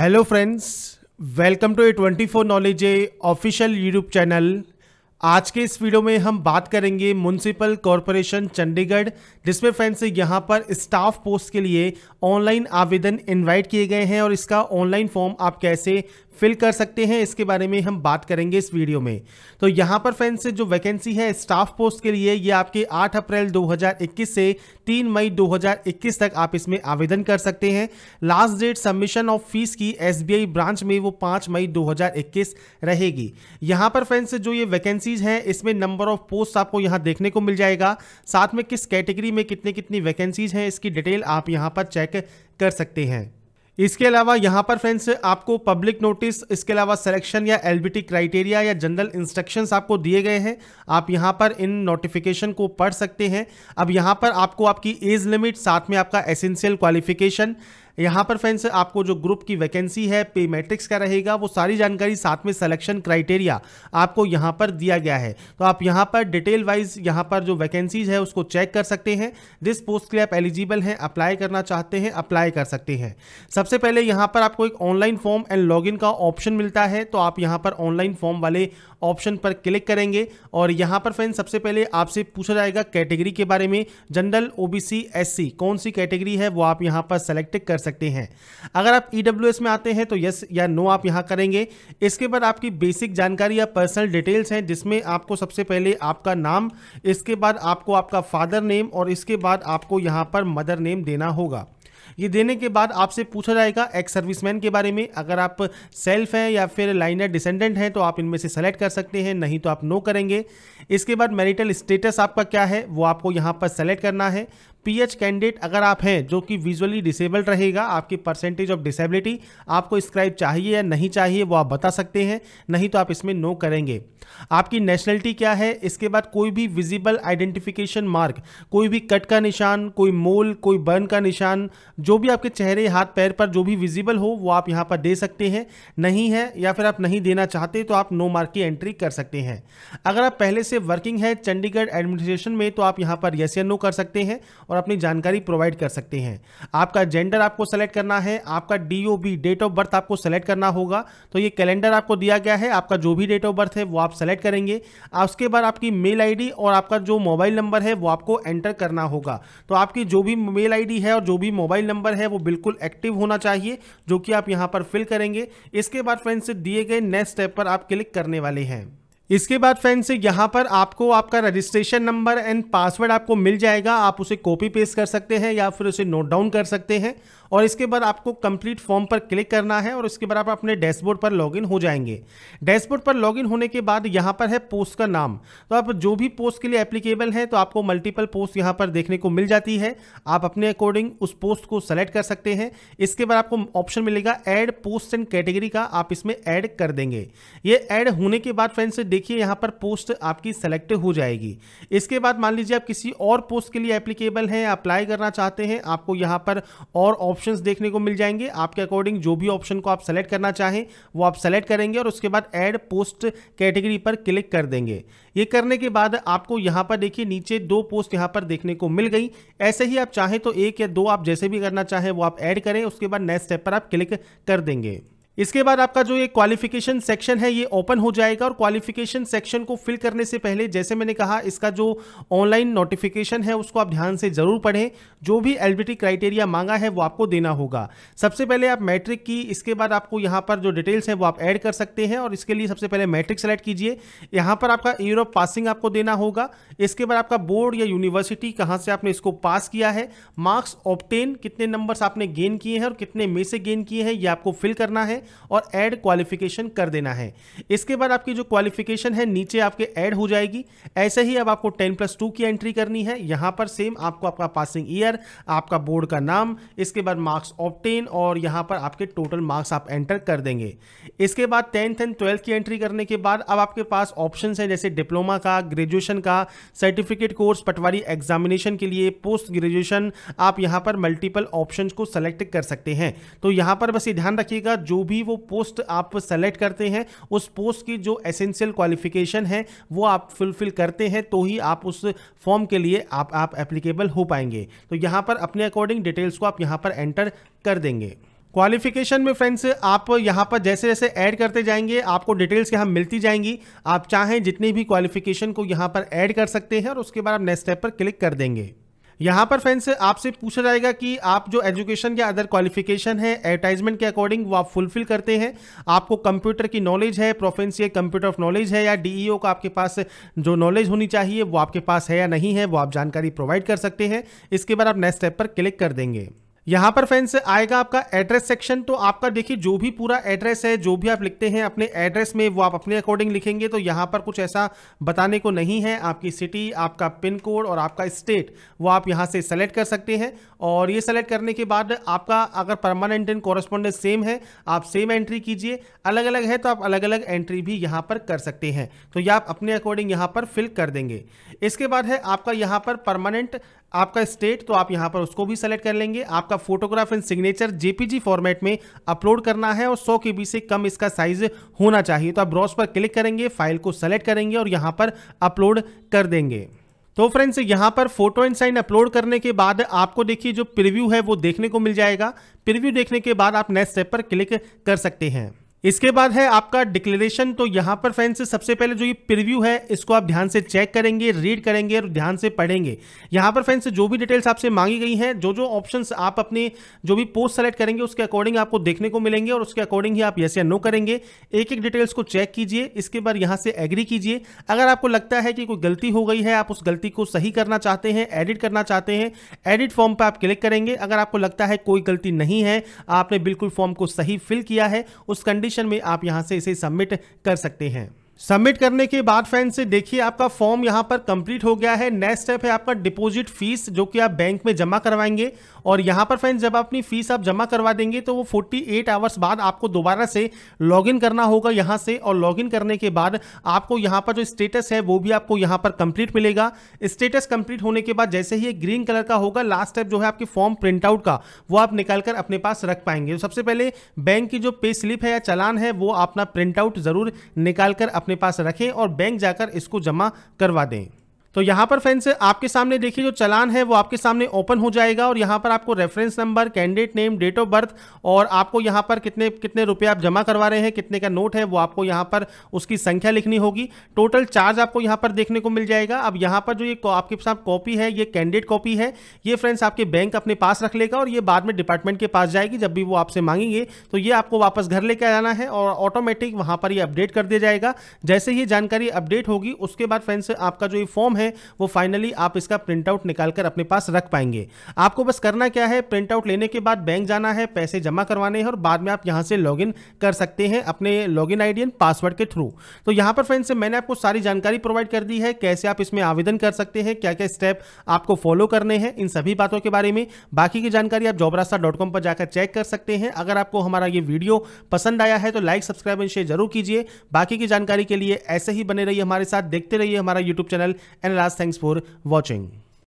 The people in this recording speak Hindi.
hello friends welcome to A twenty four knowledge a official YouTube channel आज के इस वीडियो में हम बात करेंगे म्यूनसिपल कॉरपोरेशन चंडीगढ़ जिसमें फ्रेंड्स यहां पर स्टाफ पोस्ट के लिए ऑनलाइन आवेदन इनवाइट किए गए हैं और इसका ऑनलाइन फॉर्म आप कैसे फिल कर सकते हैं इसके बारे में हम बात करेंगे इस वीडियो में तो यहाँ पर फ्रेंड्स जो वैकेंसी है स्टाफ पोस्ट के लिए ये आपके 8 अप्रैल 2021 से 3 मई 2021 तक आप इसमें आवेदन कर सकते हैं last date submission of fees की एस ब्रांच में वो 5 मई 2021 रहेगी यहाँ पर फ्रेंड्स जो ये वैकेंसीज हैं इसमें नंबर ऑफ पोस्ट आपको यहाँ देखने को मिल जाएगा साथ में किस कैटेगरी में कितने कितनी वैकेंसीज हैं इसकी डिटेल आप यहाँ पर चेक कर सकते हैं इसके अलावा यहाँ पर फ्रेंड्स आपको पब्लिक नोटिस इसके अलावा सिलेक्शन या एलबीटी क्राइटेरिया या जनरल इंस्ट्रक्शंस आपको दिए गए हैं आप यहाँ पर इन नोटिफिकेशन को पढ़ सकते हैं अब यहाँ पर आपको आपकी एज लिमिट साथ में आपका एसेंशियल क्वालिफिकेशन यहाँ पर फ्रेंड्स आपको जो ग्रुप की वैकेंसी है पे मैट्रिक्स का रहेगा वो सारी जानकारी साथ में सिलेक्शन क्राइटेरिया आपको यहाँ पर दिया गया है तो आप यहाँ पर डिटेल वाइज यहाँ पर जो वैकेंसीज है उसको चेक कर सकते हैं जिस पोस्ट के लिए आप एलिजिबल हैं अप्लाई करना चाहते हैं अप्लाई कर सकते हैं सबसे पहले यहाँ पर आपको एक ऑनलाइन फॉर्म एंड लॉग का ऑप्शन मिलता है तो आप यहाँ पर ऑनलाइन फॉर्म वाले ऑप्शन पर क्लिक करेंगे और यहाँ पर फ्रेंड सबसे पहले आपसे पूछा जाएगा कैटेगरी के बारे में जनरल ओबीसी एससी कौन सी कैटेगरी है वो आप यहाँ पर सेलेक्ट कर सकते सकते हैं अगर आप ई e में आते हैं तो यस या नो आप यहाँ करेंगे इसके बाद आपकी बेसिक जानकारी या पर्सनल डिटेल्स हैं जिसमें आपको सबसे पहले आपका नाम इसके बाद आपको आपका फादर नेम और इसके बाद आपको यहाँ पर मदर नेम देना होगा ये देने के बाद आपसे पूछा जाएगा एक्स सर्विसमैन के बारे में अगर आप सेल्फ हैं या फिर लाइनर डिसेंडेंट हैं तो आप इनमें से सेलेक्ट कर सकते हैं नहीं तो आप नो करेंगे इसके बाद मैरिटल स्टेटस आपका क्या है वो आपको यहाँ पर सेलेक्ट करना है पीएच कैंडिडेट अगर आप हैं जो कि विजुअली डिसेबल्ड रहेगा आपकी परसेंटेज ऑफ डिसेबिलिटी आपको स्क्राइब चाहिए या नहीं चाहिए वो आप बता सकते हैं नहीं तो आप इसमें नो करेंगे आपकी नेशनलिटी क्या है इसके बाद कोई भी विजिबल आइडेंटिफिकेशन मार्क कोई भी कट का निशान कोई मोल कोई बर्न का निशान जो भी आपके चेहरे हाथ पैर पर जो भी विजिबल हो वो आप यहाँ पर दे सकते हैं नहीं है या फिर आप नहीं देना चाहते तो आप नो मार्क की एंट्री कर सकते हैं अगर आप पहले से वर्किंग है चंडीगढ़ एडमिनिस्ट्रेशन में तो आप यहाँ पर यस या नो कर सकते हैं और अपनी जानकारी प्रोवाइड कर सकते हैं आपका जेंडर आपको सेलेक्ट करना है आपका डी डेट ऑफ बर्थ आपको सेलेक्ट करना होगा तो ये कैलेंडर आपको दिया गया है आपका जो भी डेट ऑफ बर्थ है वो आप सेलेक्ट करेंगे उसके बाद आपकी मेल आई और आपका जो मोबाइल नंबर है वो आपको एंटर करना होगा तो आपकी जो भी मेल आई है और जो भी मोबाइल नंबर है वो बिल्कुल एक्टिव होना चाहिए जो कि आप यहाँ पर फिल करेंगे इसके बाद फ्रेंड्स दिए गए नेक्स्ट स्टेप पर आप क्लिक करने वाले हैं इसके बाद फ्रेंड्स यहाँ पर आपको आपका रजिस्ट्रेशन नंबर एंड पासवर्ड आपको मिल जाएगा आप उसे कॉपी पेस्ट कर सकते हैं या फिर उसे नोट डाउन कर सकते हैं और इसके बाद आपको कंप्लीट फॉर्म पर क्लिक करना है और इसके बाद आप अपने डैशबोर्ड पर लॉगिन हो जाएंगे डैशबोर्ड पर लॉगिन होने के बाद यहाँ पर है पोस्ट का नाम तो आप जो भी पोस्ट के लिए एप्लीकेबल है तो आपको मल्टीपल पोस्ट यहाँ पर देखने को मिल जाती है आप अपने अकॉर्डिंग उस पोस्ट को सेलेक्ट कर सकते हैं इसके बाद आपको ऑप्शन मिलेगा एड पोस्ट एंड कैटेगरी का आप इसमें ऐड कर देंगे ये ऐड होने के बाद फ्रेंड्स देखिए यहाँ पर पोस्ट आपकी सेलेक्ट हो जाएगी इसके बाद मान लीजिए आप किसी और पोस्ट के लिए एप्लीकेबल हैं अप्लाई करना चाहते हैं आपको यहाँ पर और ऑप्शन देखने को मिल जाएंगे आपके अकॉर्डिंग जो भी ऑप्शन को आप सेलेक्ट करना चाहें वो आप सेलेक्ट करेंगे और उसके बाद एड पोस्ट कैटेगरी पर क्लिक कर देंगे ये करने के बाद आपको यहाँ पर देखिए नीचे दो पोस्ट यहाँ पर देखने को मिल गई ऐसे ही आप चाहें तो एक या दो आप जैसे भी करना चाहें वो आप ऐड करें उसके बाद नेक्स्ट स्टेप पर आप क्लिक कर देंगे इसके बाद आपका जो ये क्वालिफिकेशन सेक्शन है ये ओपन हो जाएगा और क्वालिफिकेशन सेक्शन को फिल करने से पहले जैसे मैंने कहा इसका जो ऑनलाइन नोटिफिकेशन है उसको आप ध्यान से जरूर पढ़ें जो भी एलिजिबिलिटी क्राइटेरिया मांगा है वो आपको देना होगा सबसे पहले आप मैट्रिक की इसके बाद आपको यहाँ पर जो डिटेल्स हैं वो आप ऐड कर सकते हैं और इसके लिए सबसे पहले मैट्रिक सेलेक्ट कीजिए यहाँ पर आपका ईयर ऑफ पासिंग आपको देना होगा इसके बाद आपका बोर्ड या यूनिवर्सिटी कहाँ से आपने इसको पास किया है मार्क्स ऑप्टेन कितने नंबर्स आपने गेन किए हैं और कितने में से गेन किए हैं ये आपको फिल करना है और ऐड क्वालिफिकेशन कर देना है इसके बाद आपकी जो क्वालिफिकेशन है नीचे आपके ऐड हो जाएगी ऐसे ही अब आपको टेन प्लस टू की एंट्री करनी है यहां पर सेम आपको आपका पासिंग ईयर आपका बोर्ड का नाम इसके बाद मार्क्स ऑप्टेन और यहां पर आपके टोटल मार्क्स आप एंटर कर देंगे इसके बाद टेंथ एंड ट्वेल्थ की एंट्री करने के बाद अब आपके पास ऑप्शन है जैसे डिप्लोमा का ग्रेजुएशन का सर्टिफिकेट कोर्स पटवारी एग्जामिनेशन के लिए पोस्ट ग्रेजुएशन आप यहां पर मल्टीपल ऑप्शंस को सेलेक्ट कर सकते हैं तो यहां पर बस ये ध्यान रखिएगा जो भी भी वो पोस्ट आप सेलेक्ट करते हैं उस पोस्ट की जो एसेंशियल क्वालिफिकेशन है वो आप फुलफिल करते हैं तो ही आप उस फॉर्म के लिए आप आप एप्लीकेबल हो पाएंगे तो यहाँ पर अपने अकॉर्डिंग डिटेल्स को आप यहाँ पर एंटर कर देंगे क्वालिफिकेशन में फ्रेंड्स आप यहां पर जैसे जैसे ऐड करते जाएंगे आपको डिटेल्स यहां मिलती जाएंगी आप चाहें जितनी भी क्वालिफिकेशन को यहां पर ऐड कर सकते हैं और उसके बाद आप नेक्स्ट स्टेप पर क्लिक कर देंगे यहाँ पर फ्रेंड्स आपसे पूछा जाएगा कि आप जो एजुकेशन या अदर क्वालिफिकेशन है एडवर्टाइजमेंट के अकॉर्डिंग वो आप फुलफिल करते हैं आपको कंप्यूटर की नॉलेज है प्रोफेंसी कंप्यूटर ऑफ नॉलेज है या डीईओ e का आपके पास जो नॉलेज होनी चाहिए वो आपके पास है या नहीं है वो आप जानकारी प्रोवाइड कर सकते हैं इसके बाद आप नेक्स्ट स्टेप पर क्लिक कर देंगे यहाँ पर फ्रेंड्स आएगा आपका एड्रेस सेक्शन तो आपका देखिए जो भी पूरा एड्रेस है जो भी आप लिखते हैं अपने एड्रेस में वो आप अपने अकॉर्डिंग लिखेंगे तो यहाँ पर कुछ ऐसा बताने को नहीं है आपकी सिटी आपका पिन कोड और आपका स्टेट वो आप यहाँ से सेलेक्ट कर सकते हैं और ये सेलेक्ट करने के बाद आपका अगर परमानेंट एंड कॉरेस्पॉन्डेंट सेम है आप सेम एंट्री कीजिए अलग अलग है तो आप अलग अलग एंट्री भी यहाँ पर कर सकते हैं तो ये आप अपने अकॉर्डिंग यहाँ पर फिल कर देंगे इसके बाद है आपका यहाँ पर परमानेंट आपका स्टेट तो आप यहाँ पर उसको भी सेलेक्ट कर लेंगे आपका photograph and signature JPG format में अपलोड करना है और सौ के से कम इसका साइज होना चाहिए तो आप ब्रॉस पर क्लिक करेंगे फाइल को सेलेक्ट करेंगे और यहां पर अपलोड कर देंगे तो फ्रेंड्स यहां पर फोटो एंड साइन अपलोड करने के बाद आपको देखिए जो प्रिव्यू है वो देखने को मिल जाएगा प्रिव्यू देखने के बाद आप नेक्स्ट स्टेप पर क्लिक कर सकते हैं इसके बाद है आपका डिक्लेरेशन तो यहाँ पर फ्रेंड्स सबसे पहले जो ये प्रीव्यू है इसको आप ध्यान से चेक करेंगे रीड करेंगे और ध्यान से पढ़ेंगे यहाँ पर फ्रेंड्स जो भी डिटेल्स आपसे मांगी गई हैं जो जो ऑप्शंस आप अपने जो भी पोस्ट सेलेक्ट करेंगे उसके अकॉर्डिंग आपको देखने को मिलेंगे और उसके अकॉर्डिंग ही आप यस या नो करेंगे एक एक डिटेल्स को चेक कीजिए इसके बाद यहाँ से एग्री कीजिए अगर आपको लगता है कि कोई गलती हो गई है आप उस गलती को सही करना चाहते हैं एडिट करना चाहते हैं एडिट फॉर्म पर आप क्लिक करेंगे अगर आपको लगता है कोई गलती नहीं है आपने बिल्कुल फॉर्म को सही फिल किया है उस कंडीशन कंडीशन में आप यहाँ से इसे सबमिट कर सकते हैं सबमिट करने के बाद फ्रेंड से देखिए आपका फॉर्म यहाँ पर कंप्लीट हो गया है नेक्स्ट स्टेप है आपका डिपॉजिट फीस जो कि आप बैंक में जमा करवाएंगे और यहाँ पर फ्रेंड जब अपनी फीस आप जमा करवा देंगे तो वो 48 आवर्स बाद आपको दोबारा से लॉगिन करना होगा यहाँ से और लॉगिन करने के बाद आपको यहाँ पर जो स्टेटस है वो भी आपको यहाँ पर कंप्लीट मिलेगा स्टेटस कंप्लीट होने के बाद जैसे ही ये ग्रीन कलर का होगा लास्ट स्टेप जो है आपके फॉर्म प्रिंटआउट का वो आप निकाल कर अपने पास रख पाएंगे तो सबसे पहले बैंक की जो पे स्लिप है या चलान है वो अपना प्रिंटआउट जरूर निकाल कर अपने पास रखें और बैंक जाकर इसको जमा करवा दें तो यहाँ पर फ्रेंड्स आपके सामने देखिए जो चलान है वो आपके सामने ओपन हो जाएगा और यहाँ पर आपको reference number candidate name date of birth और आपको यहाँ पर कितने कितने रुपये आप जमा करवा रहे हैं कितने का नोट है वो आपको यहाँ पर उसकी संख्या लिखनी होगी टोटल चार्ज आपको यहाँ पर देखने को मिल जाएगा अब यहाँ पर जो ये आपके साथ कॉपी है ये कैंडिडेट कॉपी है ये फ्रेंड्स आपके बैंक अपने पास रख लेगा और ये बाद में डिपार्टमेंट के पास जाएगी जब भी वो आपसे मांगेंगे तो ये आपको वापस घर लेके आना है और ऑटोमेटिक वहाँ पर ये अपडेट कर दिया जाएगा जैसे ही जानकारी अपडेट होगी उसके बाद फ्रेंड्स आपका जो ये फॉर्म है है वो फाइनली आप इसका प्रिंटआउट निकाल कर अपने पास रख पाएंगे आपको बस करना क्या है प्रिंटआउट लेने के बाद बैंक जाना है पैसे जमा करवाने हैं और बाद में आप यहाँ से लॉगिन कर सकते हैं अपने लॉगिन आईडी एंड पासवर्ड के थ्रू तो यहाँ पर फ्रेंड्स मैंने आपको सारी जानकारी प्रोवाइड कर दी है कैसे आप इसमें आवेदन कर सकते हैं क्या क्या स्टेप आपको फॉलो करने हैं इन सभी बातों के बारे में बाकी की जानकारी आप जॉबरास्ता पर जाकर चेक कर सकते हैं अगर आपको हमारा ये वीडियो पसंद आया है तो लाइक सब्सक्राइब एंड शेयर जरूर कीजिए बाकी की जानकारी के लिए ऐसे ही बने रहिए हमारे साथ देखते रहिए हमारा YouTube channel and last thanks for watching